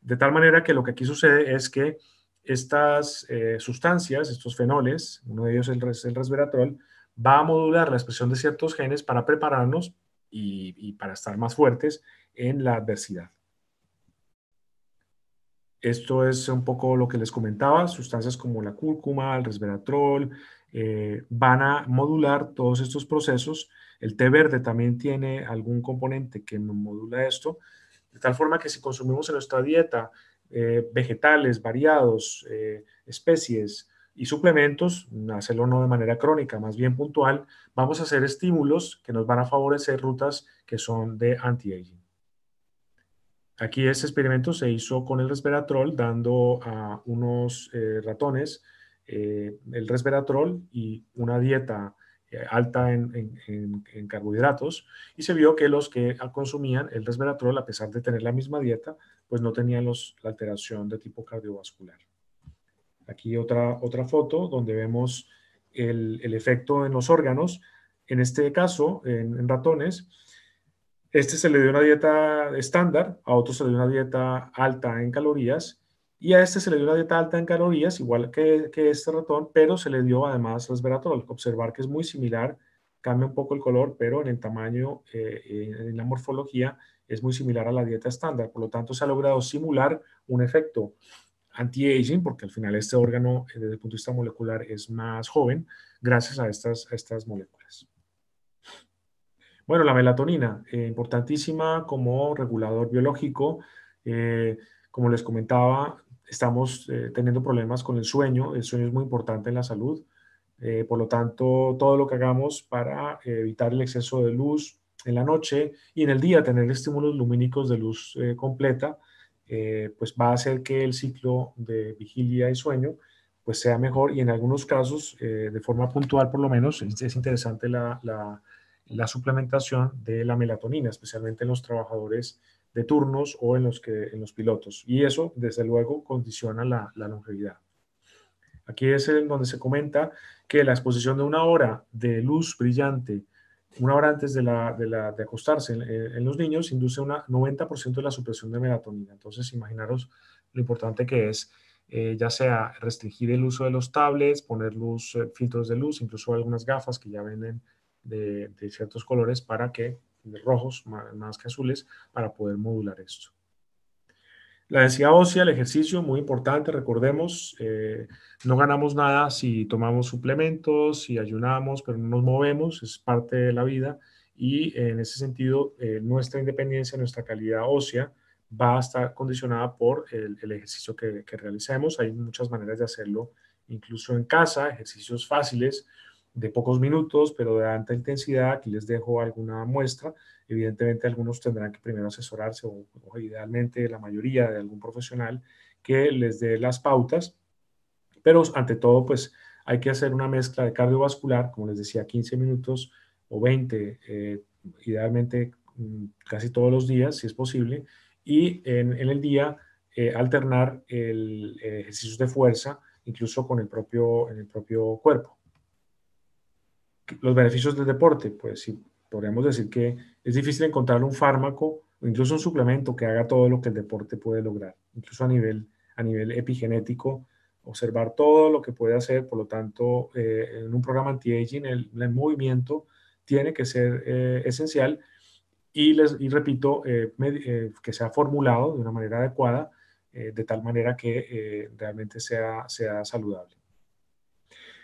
De tal manera que lo que aquí sucede es que estas eh, sustancias, estos fenoles, uno de ellos es el, resveratrol, va a modular la expresión de ciertos genes para prepararnos y, y para estar más fuertes en la adversidad. Esto es un poco lo que les comentaba, sustancias como la cúrcuma, el resveratrol, eh, van a modular todos estos procesos. El té verde también tiene algún componente que modula esto, de tal forma que si consumimos en nuestra dieta eh, vegetales variados, eh, especies y suplementos, hacerlo no de manera crónica, más bien puntual, vamos a hacer estímulos que nos van a favorecer rutas que son de anti-aging. Aquí ese experimento se hizo con el resveratrol, dando a unos ratones eh, el resveratrol y una dieta eh, alta en, carbohidratos y se vio que los que consumían el resveratrol, a pesar de tener la misma dieta, pues no tenían los, la alteración de tipo cardiovascular. Aquí otra, otra foto donde vemos el, el efecto en los órganos. En este caso, en, ratones, este se le dio una dieta estándar, a otro se le dio una dieta alta en calorías y a este se le dio una dieta alta en calorías, igual que, que este ratón, pero se le dio además resveratrol. Observar que es muy similar, cambia un poco el color, pero en el tamaño, eh, eh, en la morfología, es muy similar a la dieta estándar. Por lo tanto, se ha logrado simular un efecto anti-aging, porque al final este órgano, eh, desde el punto de vista molecular, es más joven, gracias a estas, estas moléculas. Bueno, la melatonina, importantísima como regulador biológico. como les comentaba, estamos eh, teniendo problemas con el sueño, el sueño es muy importante en la salud, eh, por lo tanto, todo lo que hagamos para eh, evitar el exceso de luz en la noche y en el día, tener estímulos lumínicos de luz completa, pues va a hacer que el ciclo de vigilia y sueño pues sea mejor y en algunos casos, de forma puntual por lo menos, es, interesante la, la suplementación de la melatonina, especialmente en los trabajadores de turnos o en los, que, en los pilotos. Y eso, desde luego, condiciona la, longevidad. Aquí es en donde se comenta que la exposición de una hora de luz brillante una hora antes de, la, de, acostarse eh, en, los niños induce una 90% de la supresión de melatonina. Entonces, imaginaros lo importante que es, eh, ya sea restringir el uso de los tablets, poner luz, eh, filtros de luz, incluso algunas gafas que ya venden de ciertos colores para que rojos más, que azules, para poder modular esto. La densidad ósea, el ejercicio, muy importante, recordemos, eh, no ganamos nada si tomamos suplementos, si ayunamos, pero no nos movemos, es parte de la vida y eh, en ese sentido eh, nuestra independencia, nuestra calidad ósea va a estar condicionada por el, ejercicio que, que realicemos. Hay muchas maneras de hacerlo, incluso en casa, ejercicios fáciles, de pocos minutos, pero de alta intensidad. Aquí les dejo alguna muestra. Evidentemente algunos tendrán que primero asesorarse o, idealmente la mayoría de algún profesional que les dé las pautas. Pero ante todo, pues hay que hacer una mezcla de cardiovascular, como les decía, 15 minutos o 20, eh, idealmente mm, casi todos los días, si es posible, y en, el día eh, alternar el, eh, ejercicios de fuerza, incluso con el propio, en el propio cuerpo los beneficios del deporte, pues sí, podríamos decir que es difícil encontrar un fármaco o incluso un suplemento que haga todo lo que el deporte puede lograr, incluso a nivel, a nivel epigenético, observar todo lo que puede hacer, por lo tanto, eh, en un programa anti-aging el, movimiento tiene que ser eh, esencial y, les, repito, eh, que sea formulado de una manera adecuada, de tal manera que realmente sea, sea saludable.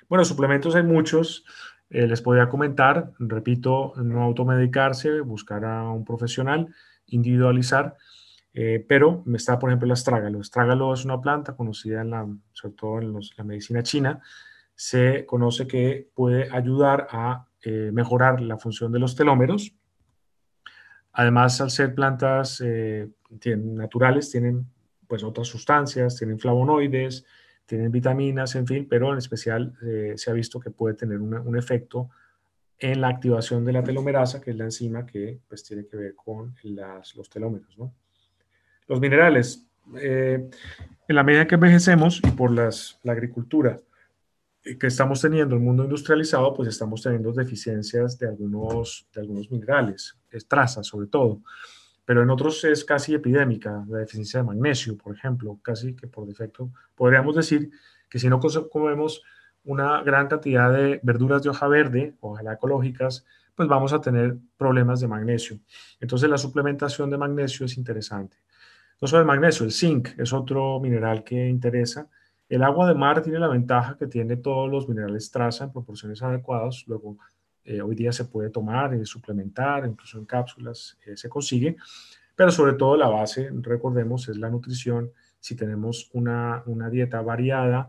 Bueno, suplementos hay muchos. Eh, les podría comentar, repito, no automedicarse, buscar a un profesional, individualizar, eh, pero me está, por ejemplo, el astrágalo. El astrágalo es una planta conocida, en la, sobre todo en la medicina china. Se conoce que puede ayudar a eh, mejorar la función de los telómeros. Además, al ser plantas tienen, naturales, tienen pues otras sustancias, tienen flavonoides, tienen vitaminas, en fin, pero en especial eh, se ha visto que puede tener un efecto en la activación de la telomerasa, que es la enzima que pues, tiene que ver con las, los telómeros. ¿no? Los minerales, eh, en la medida que envejecemos y por las, la agricultura eh, que estamos teniendo, el mundo industrializado, pues estamos teniendo deficiencias de algunos, de algunos minerales, trazas sobre todo pero en otros es casi epidémica, la deficiencia de magnesio, por ejemplo, casi que por defecto. Podríamos decir que si no comemos una gran cantidad de verduras de hoja verde, o ojalá ecológicas, pues vamos a tener problemas de magnesio. Entonces la suplementación de magnesio es interesante. No solo el magnesio, el zinc es otro mineral que interesa. El agua de mar tiene la ventaja que tiene todos los minerales traza en proporciones adecuadas. Luego eh, hoy día se puede tomar, y eh, suplementar, incluso en cápsulas eh, se consigue, pero sobre todo la base, recordemos, es la nutrición. Si tenemos una, dieta variada,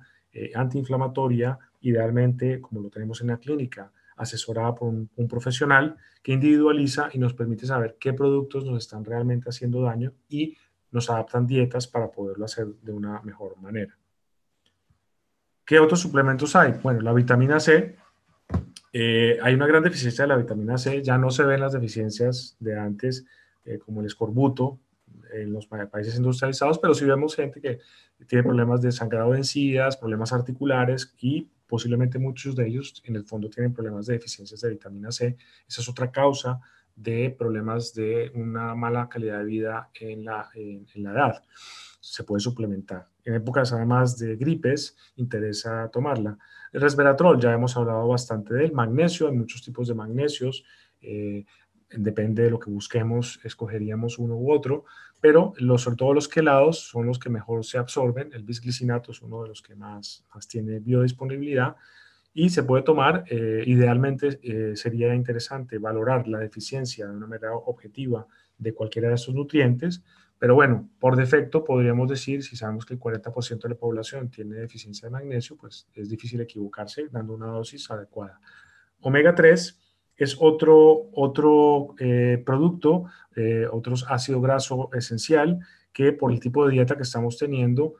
antiinflamatoria, idealmente como lo tenemos en la clínica, asesorada por un, profesional que individualiza y nos permite saber qué productos nos están realmente haciendo daño y nos adaptan dietas para poderlo hacer de una mejor manera. ¿Qué otros suplementos hay? Bueno, la vitamina C, eh, hay una gran deficiencia de la vitamina C, ya no se ven las deficiencias de antes, eh, como el escorbuto eh, en los países industrializados, pero sí vemos gente que tiene problemas de sangrado de encías, problemas articulares y posiblemente muchos de ellos en el fondo tienen problemas de deficiencias de vitamina C. Esa es otra causa de problemas de una mala calidad de vida en la, edad. Se puede suplementar. En épocas además de gripes, interesa tomarla. El resveratrol, ya hemos hablado bastante del magnesio, hay muchos tipos de magnesios. Eh, depende de lo que busquemos, escogeríamos uno u otro, pero los, sobre todo los quelados son los que mejor se absorben. El bisglicinato es uno de los que más tiene biodisponibilidad y se puede tomar, eh, idealmente eh, sería interesante valorar la deficiencia de una manera objetiva de cualquiera de estos nutrientes, pero bueno, por defecto podríamos decir, si sabemos que el 40% de la población tiene deficiencia de magnesio, pues es difícil equivocarse dando una dosis adecuada. Omega 3 es otro, otro eh, producto, otro ácido graso esencial que por el tipo de dieta que estamos teniendo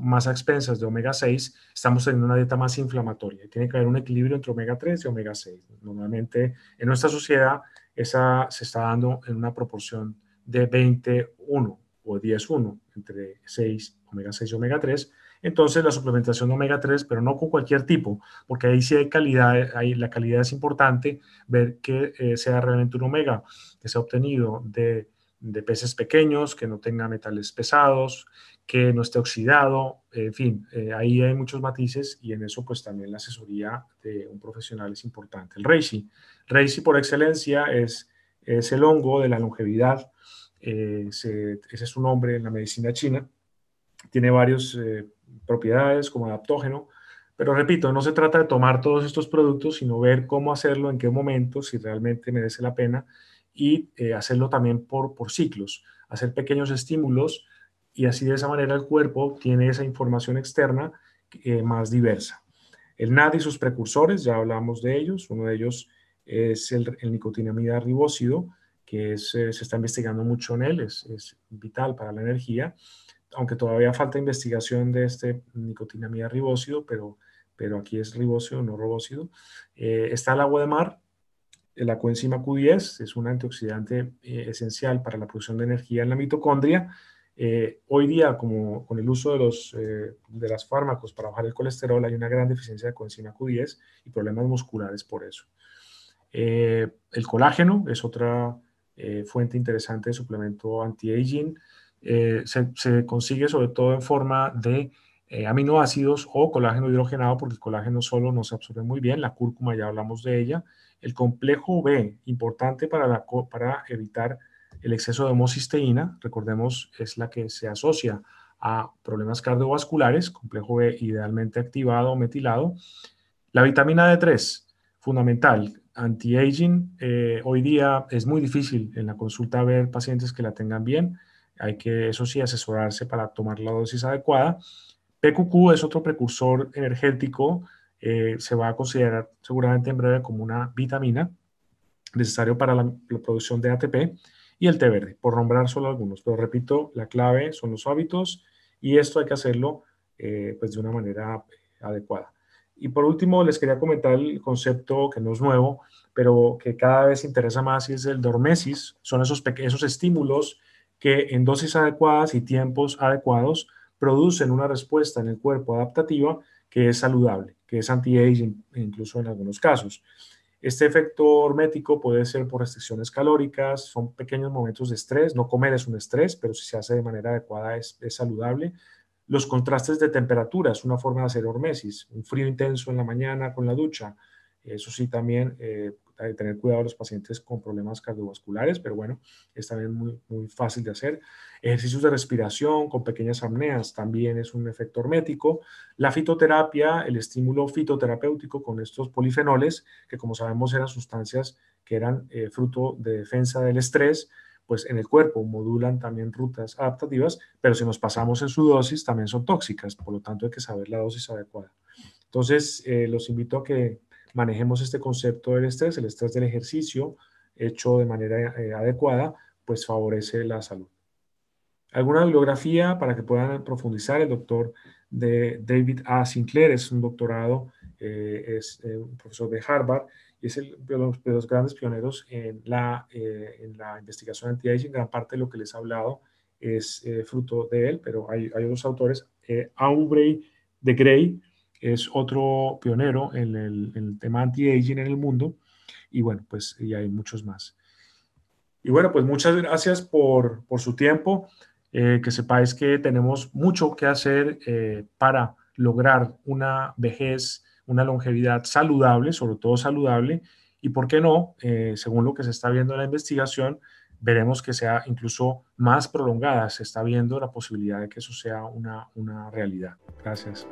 más a expensas de omega 6, estamos teniendo una dieta más inflamatoria. Tiene que haber un equilibrio entre omega 3 y omega 6. Normalmente en nuestra sociedad esa se está dando en una proporción de 20-1 o 10-1 entre 6, omega 6 y omega 3. Entonces la suplementación de omega 3, pero no con cualquier tipo, porque ahí sí hay calidad, ahí la calidad es importante, ver que eh, sea realmente un omega que se ha obtenido de de peces pequeños, que no tenga metales pesados, que no esté oxidado, en fin, eh, ahí hay muchos matices y en eso pues también la asesoría de un profesional es importante. El Reishi, Reishi por excelencia es, es el hongo de la longevidad, eh, ese es su nombre en la medicina china, tiene varias eh, propiedades como adaptógeno, pero repito, no se trata de tomar todos estos productos, sino ver cómo hacerlo, en qué momento, si realmente merece la pena y eh, hacerlo también por, por ciclos, hacer pequeños estímulos y así de esa manera el cuerpo tiene esa información externa eh, más diversa. El NAD y sus precursores, ya hablamos de ellos, uno de ellos es el, nicotinamida ribósido, que eh, se está investigando mucho en él, es, es, vital para la energía, aunque todavía falta investigación de este nicotinamida ribósido, pero, pero aquí es ribósido, no robósido. está el agua de mar, la coenzima Q10 es un antioxidante eh, esencial para la producción de energía en la mitocondria. Eh, hoy día, como con el uso de los eh, de las fármacos para bajar el colesterol, hay una gran deficiencia de coenzima Q10 y problemas musculares por eso. el colágeno es otra fuente interesante de suplemento anti-aging. se, consigue sobre todo en forma de eh, aminoácidos o colágeno hidrogenado, porque el colágeno solo no se absorbe muy bien, la cúrcuma ya hablamos de ella, el complejo B, importante para, evitar el exceso de homocisteína, recordemos, es la que se asocia a problemas cardiovasculares, complejo B idealmente activado o metilado. La vitamina D3, fundamental, anti-aging, eh, hoy día es muy difícil en la consulta ver pacientes que la tengan bien, hay que, eso sí, asesorarse para tomar la dosis adecuada. PQQ es otro precursor energético, eh, se va a considerar seguramente en breve como una vitamina necesaria para la, producción de ATP y el té verde, por nombrar solo algunos. Pero repito, la clave son los hábitos y esto hay que hacerlo eh, pues de una manera adecuada. Y por último, les quería comentar el concepto que no es nuevo, pero que cada vez interesa más y es el dormesis. Son esos, esos estímulos que en dosis adecuadas y tiempos adecuados producen una respuesta en el cuerpo adaptativa que es saludable, que es anti-aging incluso en algunos casos. Este efecto hormético puede ser por restricciones calóricas, son pequeños momentos de estrés, no comer es un estrés, pero si se hace de manera adecuada es, saludable. Los contrastes de temperatura es una forma de hacer hormesis, un frío intenso en la mañana con la ducha, eso sí también eh, de eh, tener cuidado a los pacientes con problemas cardiovasculares, pero bueno, es también muy, muy fácil de hacer. Ejercicios de respiración con pequeñas apneas también es un efecto hormético. La fitoterapia, el estímulo fitoterapéutico con estos polifenoles, que como sabemos eran sustancias que eran eh, fruto de defensa del estrés, pues en el cuerpo modulan también rutas adaptativas, pero si nos pasamos en su dosis también son tóxicas, por lo tanto hay que saber la dosis adecuada. Entonces, eh, los invito a que manejemos este concepto del estrés, el estrés del ejercicio hecho de manera eh, adecuada, pues favorece la salud. Alguna bibliografía para que puedan profundizar, el doctor de David A. Sinclair es un doctorado, eh, es eh, un profesor de Harvard y es uno de, los, grandes pioneros en la, en la investigación anti-aging. Gran parte de lo que les he hablado es fruto de él, pero hay, hay otros autores. Aubrey de Grey, es otro pionero en el, tema anti-aging en el mundo. Y bueno, pues ya hay muchos más. Y bueno, pues muchas gracias por, su tiempo. Eh, que sepáis que tenemos mucho que hacer eh, para lograr una vejez, una longevidad saludable, sobre todo saludable, y por qué no, eh, según lo que se está viendo en la investigación, veremos que sea incluso más prolongada, se está viendo la posibilidad de que eso sea una, una realidad. Gracias.